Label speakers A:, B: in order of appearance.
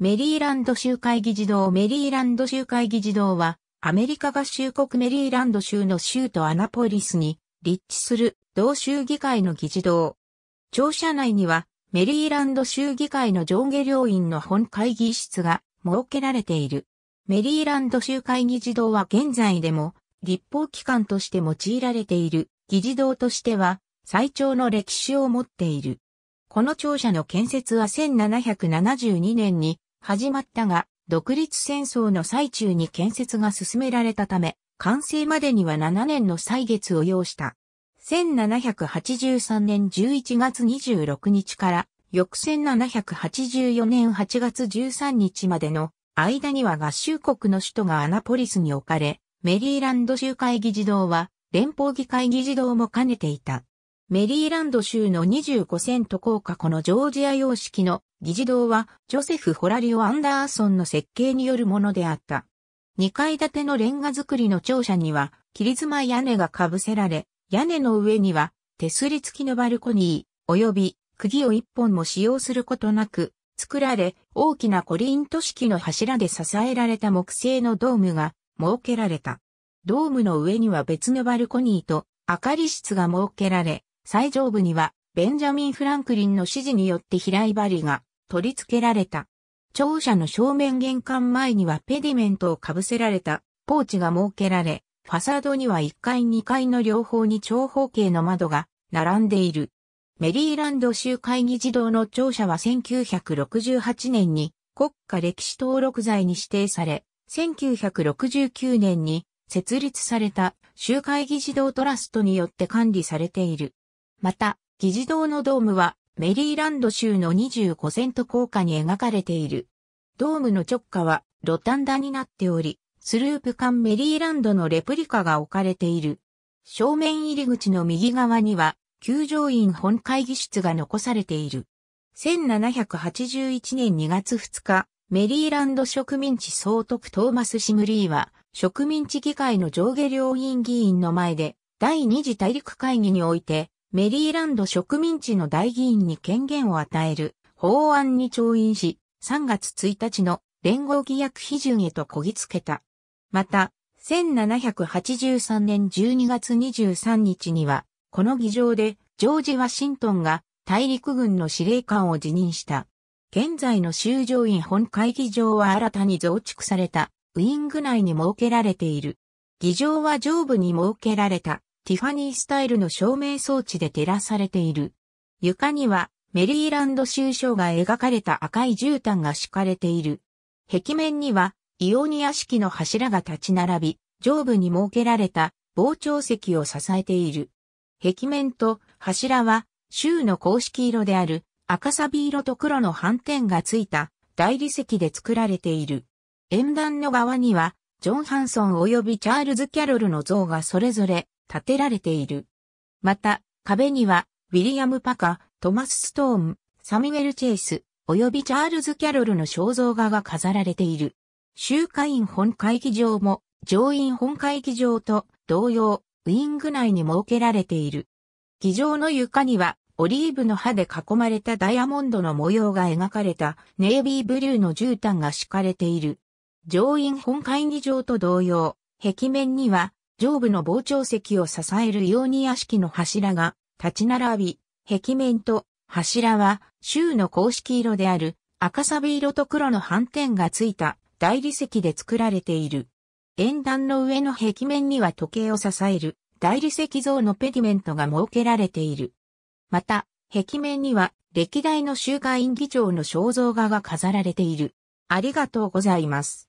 A: メリーランド州会議事堂メリーランド州会議事堂は、アメリカ合衆国メリーランド州の州都アナポリスに立地する同州議会の議事堂。庁舎内には、メリーランド州議会の上下両院の本会議室が設けられている。メリーランド州会議事堂は現在でも、立法機関として用いられている議事堂としては、最長の歴史を持っている。この庁舎の建設は1772年に始まったが、独立戦争の最中に建設が進められたため、完成までには7年の歳月を要した。1783年11月26日から翌1784年8月13日までの間には合衆国の首都がアナポリスに置かれ、メリーランド州会議事堂は連邦議会議事堂も兼ねていた。メリーランド州の25セント硬貨このジョージア様式の議事堂はジョセフ・ホラリオ・アンダーソンの設計によるものであった。2階建てのレンガ造りの庁舎には切妻屋根がかぶせられ、屋根の上には手すり付きのバルコニー、及び釘を1本も使用することなく作られ、大きなコリント式の柱で支えられた木製のドームが設けられた。ドームの上には別のバルコニーと明かり室が設けられ、最上部には、ベンジャミン・フランクリンの指示によって平い針が取り付けられた。庁舎の正面玄関前にはペディメントをかぶせられたポーチが設けられ、ファサードには1階2階の両方に長方形の窓が並んでいる。メリーランド州会議児童の庁舎は1968年に国家歴史登録罪に指定され、1969年に設立された州会議児童トラストによって管理されている。また、議事堂のドームはメリーランド州の25セント硬貨に描かれている。ドームの直下はロタンダになっており、スループ艦メリーランドのレプリカが置かれている。正面入り口の右側には、球場員本会議室が残されている。1781年2月2日、メリーランド植民地総督トーマス・シムリーは、植民地議会の上下両院議員の前で、第二次大陸会議において、メリーランド植民地の大議員に権限を与える法案に調印し、3月1日の連合規約批准へとこぎつけた。また、1783年12月23日には、この議場でジョージ・ワシントンが大陸軍の司令官を辞任した。現在の修上院本会議場は新たに増築されたウィング内に設けられている。議場は上部に設けられたティファニースタイルの照明装置で照らされている。床にはメリーランド州章が描かれた赤い絨毯が敷かれている。壁面にはイオニア式の柱が立ち並び、上部に設けられた傍聴席を支えている。壁面と柱は州の公式色である赤サビ色と黒の斑点がついた大理石で作られている。円壇の側にはジョン・ハンソン及びチャールズ・キャロルの像がそれぞれ建てられている。また、壁には、ウィリアム・パカ、トマス・ストーン、サミュエル・チェイス、及びチャールズ・キャロルの肖像画が飾られている。集会員本会議場も、上院本会議場と同様、ウィング内に設けられている。議場の床には、オリーブの葉で囲まれたダイヤモンドの模様が描かれたネイビーブルーの絨毯が敷かれている。上院本会議場と同様、壁面には上部の傍聴席を支えるように屋敷の柱が立ち並び、壁面と柱は州の公式色である赤サビ色と黒の斑点がついた大理石で作られている。演壇の上の壁面には時計を支える大理石像のペディメントが設けられている。また、壁面には歴代の州会員議長の肖像画が飾られている。ありがとうございます。